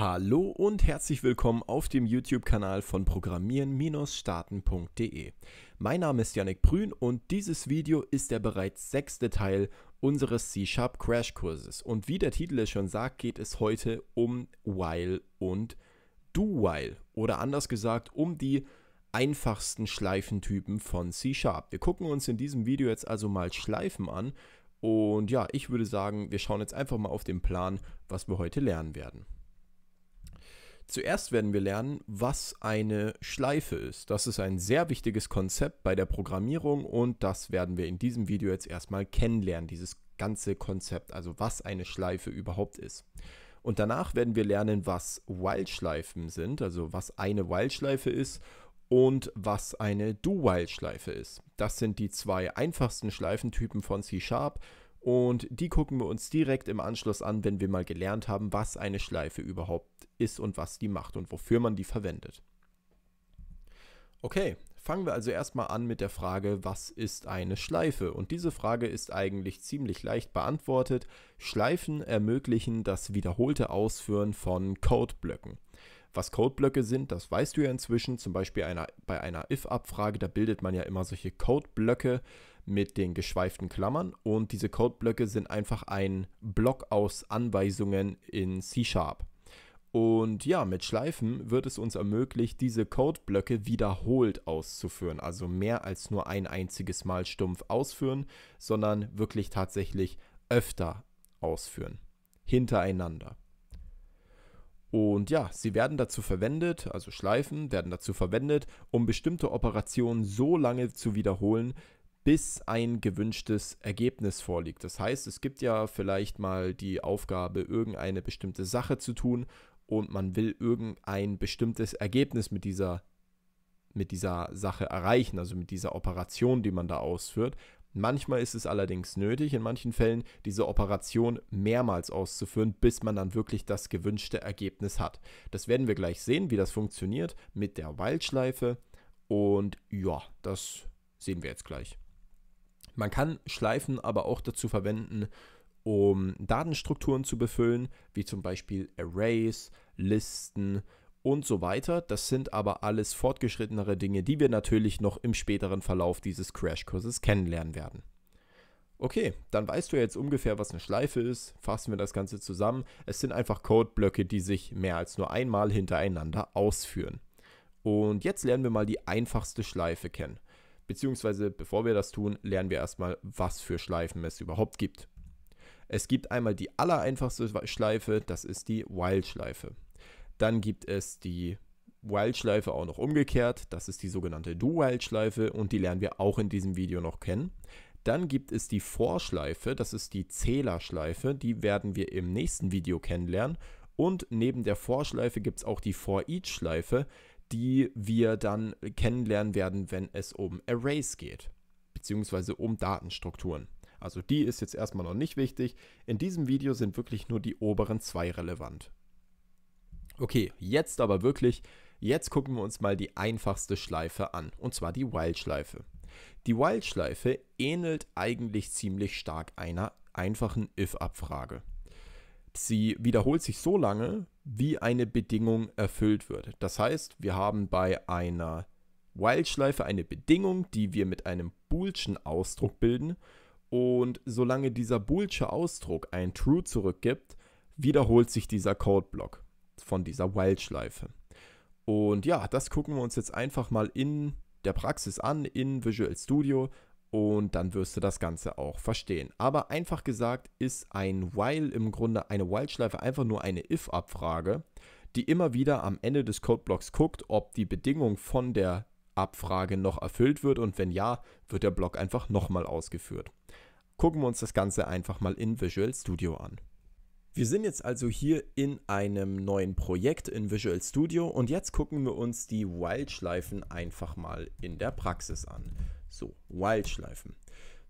Hallo und herzlich willkommen auf dem YouTube-Kanal von programmieren-starten.de. Mein Name ist Yannick Brün und dieses Video ist der bereits sechste Teil unseres C-Sharp Crash-Kurses. Und wie der Titel es schon sagt, geht es heute um While und Do-While oder anders gesagt um die einfachsten Schleifentypen von C-Sharp. Wir gucken uns in diesem Video jetzt also mal Schleifen an und ja, ich würde sagen, wir schauen jetzt einfach mal auf den Plan, was wir heute lernen werden. Zuerst werden wir lernen, was eine Schleife ist. Das ist ein sehr wichtiges Konzept bei der Programmierung und das werden wir in diesem Video jetzt erstmal kennenlernen, dieses ganze Konzept, also was eine Schleife überhaupt ist. Und danach werden wir lernen, was While-Schleifen sind, also was eine While-Schleife ist und was eine Do-While-Schleife ist. Das sind die zwei einfachsten Schleifentypen von C-Sharp und die gucken wir uns direkt im Anschluss an, wenn wir mal gelernt haben, was eine Schleife überhaupt ist und was die macht und wofür man die verwendet. Okay, fangen wir also erstmal an mit der Frage, was ist eine Schleife? Und diese Frage ist eigentlich ziemlich leicht beantwortet. Schleifen ermöglichen das wiederholte Ausführen von Codeblöcken. Was Codeblöcke sind, das weißt du ja inzwischen. Zum Beispiel einer, bei einer if-Abfrage, da bildet man ja immer solche Codeblöcke mit den geschweiften Klammern. Und diese Codeblöcke sind einfach ein Block aus Anweisungen in C-Sharp. Und ja, mit Schleifen wird es uns ermöglicht, diese Codeblöcke wiederholt auszuführen. Also mehr als nur ein einziges Mal stumpf ausführen, sondern wirklich tatsächlich öfter ausführen. Hintereinander. Und ja, sie werden dazu verwendet, also Schleifen werden dazu verwendet, um bestimmte Operationen so lange zu wiederholen, bis ein gewünschtes Ergebnis vorliegt. Das heißt, es gibt ja vielleicht mal die Aufgabe, irgendeine bestimmte Sache zu tun und man will irgendein bestimmtes Ergebnis mit dieser, mit dieser Sache erreichen, also mit dieser Operation, die man da ausführt. Manchmal ist es allerdings nötig, in manchen Fällen diese Operation mehrmals auszuführen, bis man dann wirklich das gewünschte Ergebnis hat. Das werden wir gleich sehen, wie das funktioniert mit der Waldschleife. Und ja, das sehen wir jetzt gleich. Man kann Schleifen aber auch dazu verwenden, um Datenstrukturen zu befüllen, wie zum Beispiel Arrays, Listen und so weiter. Das sind aber alles fortgeschrittenere Dinge, die wir natürlich noch im späteren Verlauf dieses Crashkurses kennenlernen werden. Okay, dann weißt du jetzt ungefähr, was eine Schleife ist. Fassen wir das Ganze zusammen. Es sind einfach Codeblöcke, die sich mehr als nur einmal hintereinander ausführen. Und jetzt lernen wir mal die einfachste Schleife kennen. Beziehungsweise, bevor wir das tun, lernen wir erstmal, was für Schleifen es überhaupt gibt. Es gibt einmal die allereinfachste Schleife, das ist die While-Schleife. Dann gibt es die While-Schleife auch noch umgekehrt. Das ist die sogenannte Do-While-Schleife und die lernen wir auch in diesem Video noch kennen. Dann gibt es die Vorschleife, das ist die Zählerschleife, die werden wir im nächsten Video kennenlernen. Und neben der Vorschleife gibt es auch die For-Each-Schleife, die wir dann kennenlernen werden, wenn es um Arrays geht, beziehungsweise um Datenstrukturen. Also die ist jetzt erstmal noch nicht wichtig. In diesem Video sind wirklich nur die oberen zwei relevant. Okay, jetzt aber wirklich, jetzt gucken wir uns mal die einfachste Schleife an, und zwar die wild schleife Die wild schleife ähnelt eigentlich ziemlich stark einer einfachen if-Abfrage. Sie wiederholt sich so lange, wie eine Bedingung erfüllt wird. Das heißt, wir haben bei einer wild schleife eine Bedingung, die wir mit einem boolschen Ausdruck bilden. Und solange dieser boolsche Ausdruck ein True zurückgibt, wiederholt sich dieser Codeblock von dieser Wild-Schleife. Und ja, das gucken wir uns jetzt einfach mal in der Praxis an, in Visual Studio und dann wirst du das Ganze auch verstehen. Aber einfach gesagt ist ein While im Grunde eine While-Schleife einfach nur eine If-Abfrage, die immer wieder am Ende des Codeblocks guckt, ob die Bedingung von der Abfrage noch erfüllt wird und wenn ja, wird der Block einfach nochmal ausgeführt. Gucken wir uns das Ganze einfach mal in Visual Studio an. Wir sind jetzt also hier in einem neuen Projekt in Visual Studio und jetzt gucken wir uns die Wildschleifen einfach mal in der Praxis an. So, Wildschleifen.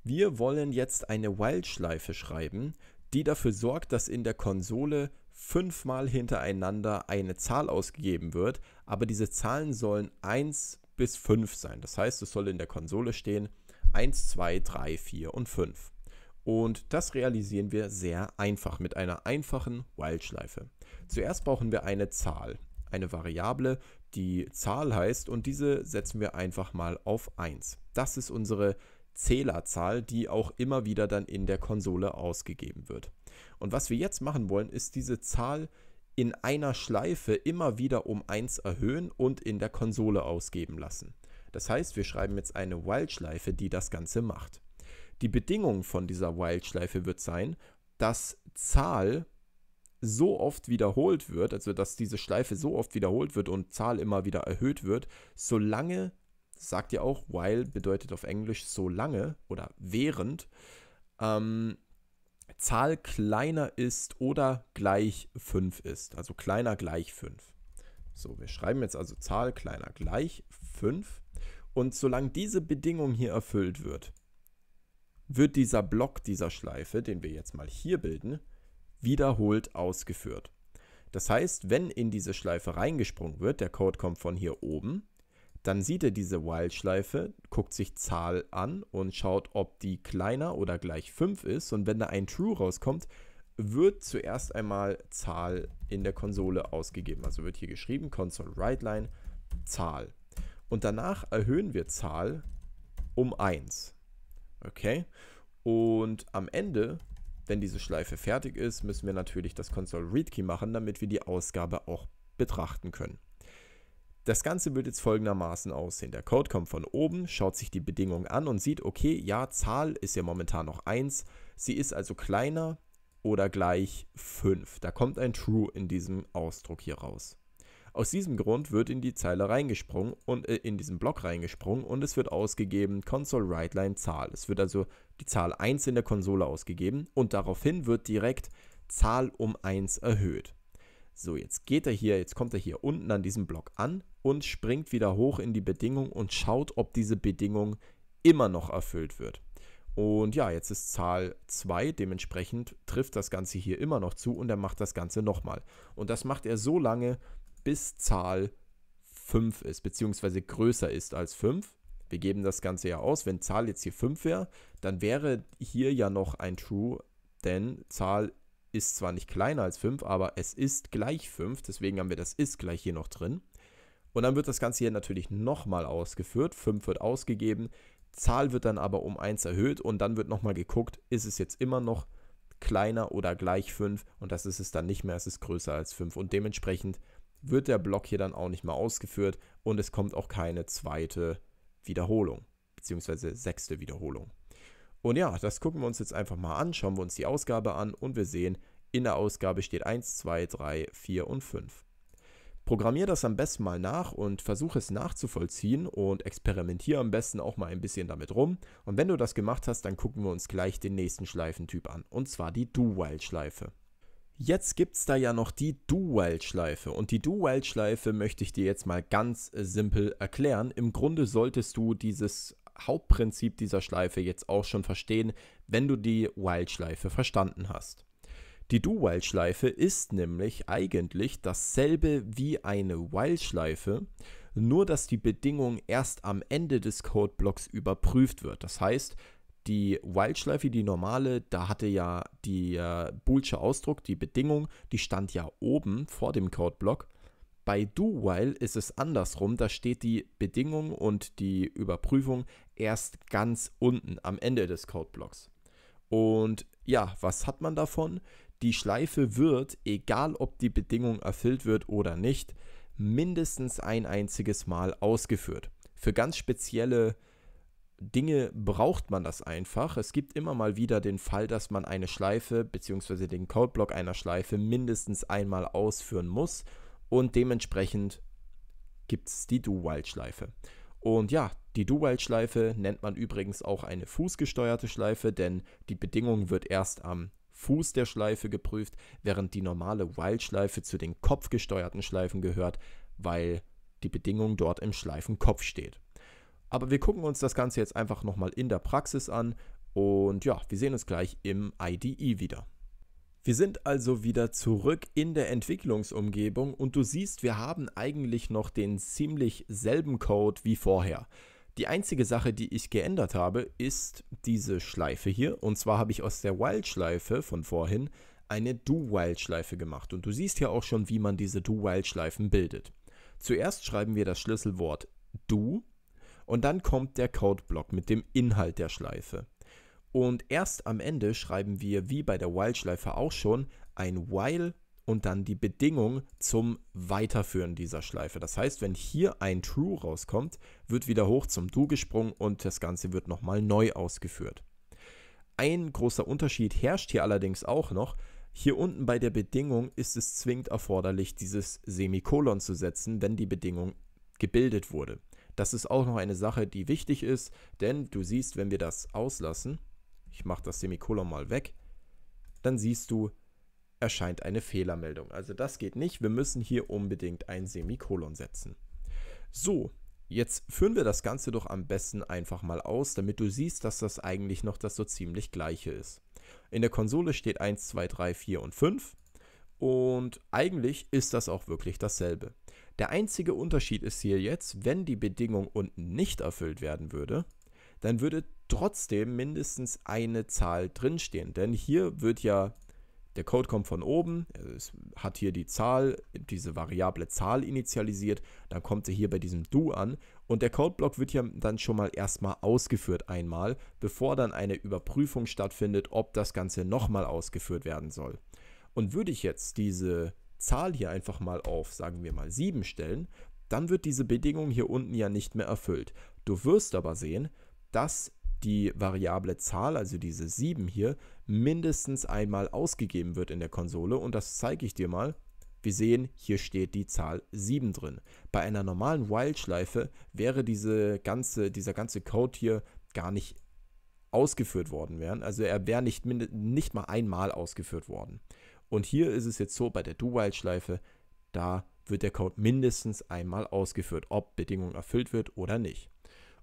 Wir wollen jetzt eine Wildschleife schreiben, die dafür sorgt, dass in der Konsole fünfmal hintereinander eine Zahl ausgegeben wird, aber diese Zahlen sollen 1 bis 5 sein. Das heißt, es soll in der Konsole stehen 1, 2, 3, 4 und 5. Und das realisieren wir sehr einfach mit einer einfachen While-Schleife. Zuerst brauchen wir eine Zahl, eine Variable, die Zahl heißt und diese setzen wir einfach mal auf 1. Das ist unsere Zählerzahl, die auch immer wieder dann in der Konsole ausgegeben wird. Und was wir jetzt machen wollen, ist diese Zahl in einer Schleife immer wieder um 1 erhöhen und in der Konsole ausgeben lassen. Das heißt, wir schreiben jetzt eine While-Schleife, die das Ganze macht. Die Bedingung von dieser While-Schleife wird sein, dass Zahl so oft wiederholt wird, also dass diese Schleife so oft wiederholt wird und Zahl immer wieder erhöht wird, solange, sagt ihr auch, while bedeutet auf Englisch solange oder während, ähm, Zahl kleiner ist oder gleich 5 ist. Also kleiner gleich 5. So, wir schreiben jetzt also Zahl kleiner gleich 5. Und solange diese Bedingung hier erfüllt wird, wird dieser Block dieser Schleife, den wir jetzt mal hier bilden, wiederholt ausgeführt. Das heißt, wenn in diese Schleife reingesprungen wird, der Code kommt von hier oben, dann sieht er diese While-Schleife, guckt sich Zahl an und schaut, ob die kleiner oder gleich 5 ist. Und wenn da ein True rauskommt, wird zuerst einmal Zahl in der Konsole ausgegeben. Also wird hier geschrieben, Console WriteLine, Zahl. Und danach erhöhen wir Zahl um 1. Okay. Und am Ende, wenn diese Schleife fertig ist, müssen wir natürlich das Console Read Key machen, damit wir die Ausgabe auch betrachten können. Das Ganze wird jetzt folgendermaßen aussehen. Der Code kommt von oben, schaut sich die Bedingung an und sieht, okay, ja, Zahl ist ja momentan noch 1, sie ist also kleiner oder gleich 5. Da kommt ein True in diesem Ausdruck hier raus. Aus diesem Grund wird in die Zeile reingesprungen und äh, in diesen Block reingesprungen und es wird ausgegeben Console Writeline Zahl. Es wird also die Zahl 1 in der Konsole ausgegeben und daraufhin wird direkt Zahl um 1 erhöht. So, jetzt geht er hier, jetzt kommt er hier unten an diesem Block an und springt wieder hoch in die Bedingung und schaut, ob diese Bedingung immer noch erfüllt wird. Und ja, jetzt ist Zahl 2, dementsprechend trifft das Ganze hier immer noch zu und er macht das Ganze nochmal. Und das macht er so lange, bis Zahl 5 ist, beziehungsweise größer ist als 5. Wir geben das Ganze ja aus. Wenn Zahl jetzt hier 5 wäre, dann wäre hier ja noch ein True, denn Zahl ist zwar nicht kleiner als 5, aber es ist gleich 5. Deswegen haben wir das ist gleich hier noch drin. Und dann wird das Ganze hier natürlich nochmal ausgeführt. 5 wird ausgegeben, Zahl wird dann aber um 1 erhöht und dann wird nochmal geguckt, ist es jetzt immer noch kleiner oder gleich 5 und das ist es dann nicht mehr, es ist größer als 5 und dementsprechend wird der Block hier dann auch nicht mehr ausgeführt und es kommt auch keine zweite Wiederholung, beziehungsweise sechste Wiederholung. Und ja, das gucken wir uns jetzt einfach mal an, schauen wir uns die Ausgabe an und wir sehen, in der Ausgabe steht 1, 2, 3, 4 und 5. Programmier das am besten mal nach und versuche es nachzuvollziehen und experimentiere am besten auch mal ein bisschen damit rum. Und wenn du das gemacht hast, dann gucken wir uns gleich den nächsten Schleifentyp an, und zwar die Do-While-Schleife. Jetzt gibt es da ja noch die Do-While-Schleife. Und die Do-While-Schleife möchte ich dir jetzt mal ganz äh, simpel erklären. Im Grunde solltest du dieses Hauptprinzip dieser Schleife jetzt auch schon verstehen, wenn du die wild schleife verstanden hast. Die Do-While-Schleife ist nämlich eigentlich dasselbe wie eine wild schleife nur dass die Bedingung erst am Ende des Codeblocks überprüft wird. Das heißt, die Wildschleife, die normale, da hatte ja die äh, Boolsche Ausdruck, die Bedingung, die stand ja oben vor dem Codeblock. Bei Do While ist es andersrum, da steht die Bedingung und die Überprüfung erst ganz unten am Ende des Codeblocks. Und ja, was hat man davon? Die Schleife wird, egal ob die Bedingung erfüllt wird oder nicht, mindestens ein einziges Mal ausgeführt. Für ganz spezielle Dinge braucht man das einfach. Es gibt immer mal wieder den Fall, dass man eine Schleife bzw. den Codeblock einer Schleife mindestens einmal ausführen muss und dementsprechend gibt es die do wild schleife Und ja, die do wild schleife nennt man übrigens auch eine fußgesteuerte Schleife, denn die Bedingung wird erst am Fuß der Schleife geprüft, während die normale wild schleife zu den kopfgesteuerten Schleifen gehört, weil die Bedingung dort im Schleifenkopf steht. Aber wir gucken uns das Ganze jetzt einfach nochmal in der Praxis an und ja, wir sehen uns gleich im IDE wieder. Wir sind also wieder zurück in der Entwicklungsumgebung und du siehst, wir haben eigentlich noch den ziemlich selben Code wie vorher. Die einzige Sache, die ich geändert habe, ist diese Schleife hier. Und zwar habe ich aus der wild schleife von vorhin eine do wild schleife gemacht. Und du siehst hier auch schon, wie man diese do wild schleifen bildet. Zuerst schreiben wir das Schlüsselwort Do und dann kommt der Codeblock mit dem Inhalt der Schleife. Und erst am Ende schreiben wir, wie bei der While-Schleife auch schon, ein While und dann die Bedingung zum Weiterführen dieser Schleife. Das heißt, wenn hier ein True rauskommt, wird wieder hoch zum Do gesprungen und das Ganze wird nochmal neu ausgeführt. Ein großer Unterschied herrscht hier allerdings auch noch. Hier unten bei der Bedingung ist es zwingend erforderlich, dieses Semikolon zu setzen, wenn die Bedingung gebildet wurde. Das ist auch noch eine Sache, die wichtig ist, denn du siehst, wenn wir das auslassen, ich mache das Semikolon mal weg, dann siehst du, erscheint eine Fehlermeldung. Also das geht nicht, wir müssen hier unbedingt ein Semikolon setzen. So, jetzt führen wir das Ganze doch am besten einfach mal aus, damit du siehst, dass das eigentlich noch das so ziemlich gleiche ist. In der Konsole steht 1, 2, 3, 4 und 5 und eigentlich ist das auch wirklich dasselbe. Der einzige Unterschied ist hier jetzt, wenn die Bedingung unten nicht erfüllt werden würde, dann würde trotzdem mindestens eine Zahl drinstehen. Denn hier wird ja, der Code kommt von oben, es hat hier die Zahl, diese variable Zahl initialisiert, dann kommt sie hier bei diesem Do an und der Codeblock wird ja dann schon mal erstmal ausgeführt einmal, bevor dann eine Überprüfung stattfindet, ob das Ganze nochmal ausgeführt werden soll. Und würde ich jetzt diese Zahl hier einfach mal auf, sagen wir mal 7 stellen, dann wird diese Bedingung hier unten ja nicht mehr erfüllt. Du wirst aber sehen, dass die variable Zahl, also diese 7 hier, mindestens einmal ausgegeben wird in der Konsole und das zeige ich dir mal. Wir sehen, hier steht die Zahl 7 drin. Bei einer normalen While-Schleife wäre diese ganze, dieser ganze Code hier gar nicht ausgeführt worden wären. Also er wäre nicht, nicht mal einmal ausgeführt worden. Und hier ist es jetzt so, bei der Do-While-Schleife, da wird der Code mindestens einmal ausgeführt, ob Bedingung erfüllt wird oder nicht.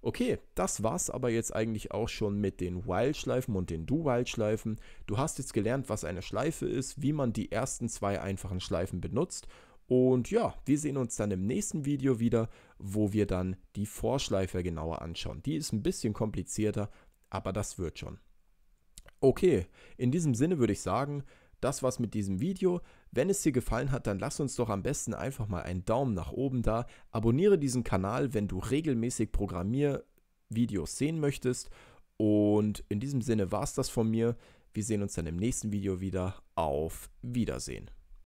Okay, das war's aber jetzt eigentlich auch schon mit den While-Schleifen und den Do-While-Schleifen. Du hast jetzt gelernt, was eine Schleife ist, wie man die ersten zwei einfachen Schleifen benutzt. Und ja, wir sehen uns dann im nächsten Video wieder, wo wir dann die Vorschleife genauer anschauen. Die ist ein bisschen komplizierter, aber das wird schon. Okay, in diesem Sinne würde ich sagen, das war's mit diesem Video. Wenn es dir gefallen hat, dann lass uns doch am besten einfach mal einen Daumen nach oben da. Abonniere diesen Kanal, wenn du regelmäßig Programmiervideos sehen möchtest. Und in diesem Sinne war's das von mir. Wir sehen uns dann im nächsten Video wieder. Auf Wiedersehen.